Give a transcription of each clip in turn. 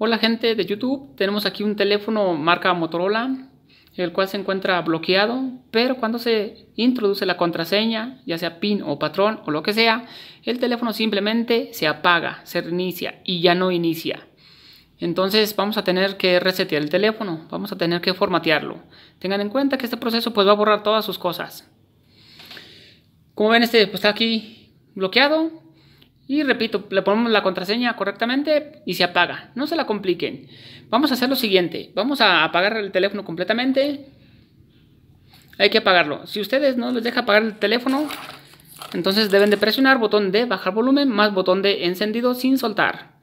Hola gente de YouTube, tenemos aquí un teléfono marca Motorola, el cual se encuentra bloqueado, pero cuando se introduce la contraseña, ya sea PIN o patrón o lo que sea, el teléfono simplemente se apaga, se reinicia y ya no inicia. Entonces vamos a tener que resetear el teléfono, vamos a tener que formatearlo. Tengan en cuenta que este proceso pues va a borrar todas sus cosas. Como ven este pues, está aquí bloqueado, y repito, le ponemos la contraseña correctamente y se apaga. No se la compliquen. Vamos a hacer lo siguiente. Vamos a apagar el teléfono completamente. Hay que apagarlo. Si ustedes no les deja apagar el teléfono, entonces deben de presionar botón de bajar volumen más botón de encendido sin soltar.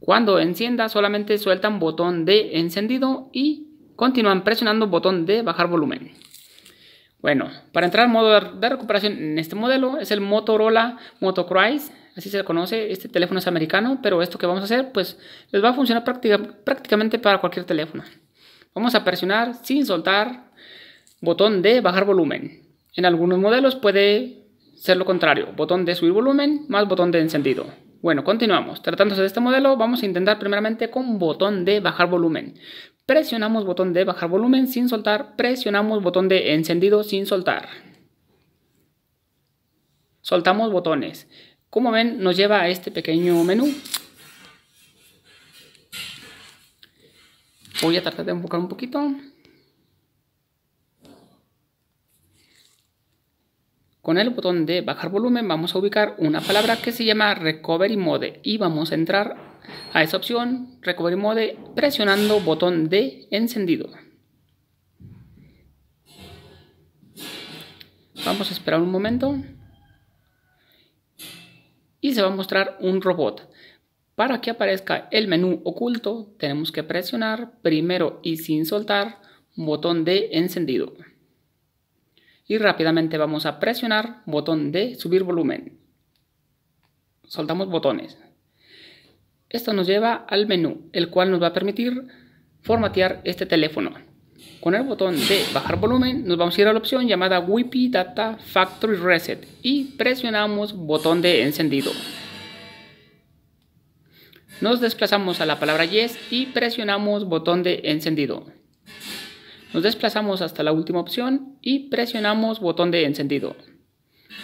Cuando encienda solamente sueltan botón de encendido y continúan presionando botón de bajar volumen. Bueno, para entrar al modo de recuperación en este modelo es el Motorola Motocrise así se conoce, este teléfono es americano, pero esto que vamos a hacer, pues les va a funcionar prácticamente para cualquier teléfono. Vamos a presionar sin soltar botón de bajar volumen. En algunos modelos puede ser lo contrario, botón de subir volumen más botón de encendido. Bueno, continuamos. Tratándose de este modelo, vamos a intentar primeramente con botón de bajar volumen. Presionamos botón de bajar volumen sin soltar, presionamos botón de encendido sin soltar. Soltamos botones. Como ven, nos lleva a este pequeño menú. Voy a tratar de enfocar un poquito. Con el botón de bajar volumen vamos a ubicar una palabra que se llama Recovery Mode y vamos a entrar a esa opción Recovery Mode presionando botón de encendido. Vamos a esperar un momento y se va a mostrar un robot. Para que aparezca el menú oculto tenemos que presionar primero y sin soltar botón de encendido. Y rápidamente vamos a presionar botón de subir volumen. Soltamos botones. Esto nos lleva al menú, el cual nos va a permitir formatear este teléfono. Con el botón de bajar volumen nos vamos a ir a la opción llamada Wipi Data Factory Reset y presionamos botón de encendido. Nos desplazamos a la palabra Yes y presionamos botón de encendido. Nos desplazamos hasta la última opción y presionamos botón de encendido.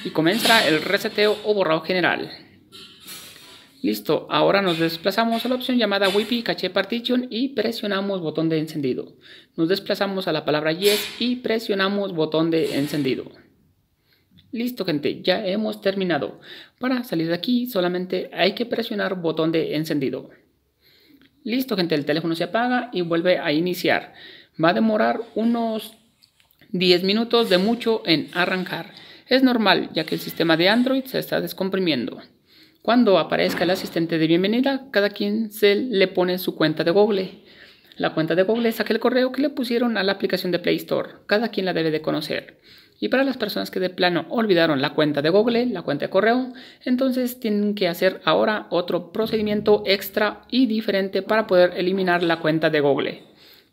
Y comenzará el reseteo o borrado general. Listo, ahora nos desplazamos a la opción llamada Wi-Fi Cache Partition y presionamos botón de encendido. Nos desplazamos a la palabra Yes y presionamos botón de encendido. Listo gente, ya hemos terminado. Para salir de aquí solamente hay que presionar botón de encendido. Listo gente, el teléfono se apaga y vuelve a iniciar. Va a demorar unos 10 minutos de mucho en arrancar. Es normal ya que el sistema de Android se está descomprimiendo. Cuando aparezca el asistente de bienvenida, cada quien se le pone su cuenta de Google. La cuenta de Google es aquel correo que le pusieron a la aplicación de Play Store. Cada quien la debe de conocer. Y para las personas que de plano olvidaron la cuenta de Google, la cuenta de correo, entonces tienen que hacer ahora otro procedimiento extra y diferente para poder eliminar la cuenta de Google.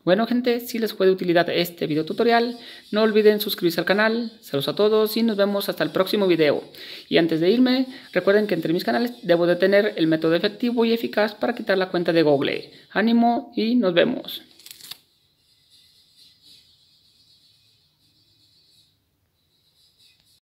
Bueno gente, si les fue de utilidad este video tutorial, no olviden suscribirse al canal, saludos a todos y nos vemos hasta el próximo video. Y antes de irme, recuerden que entre mis canales debo de tener el método efectivo y eficaz para quitar la cuenta de Google. Ánimo y nos vemos.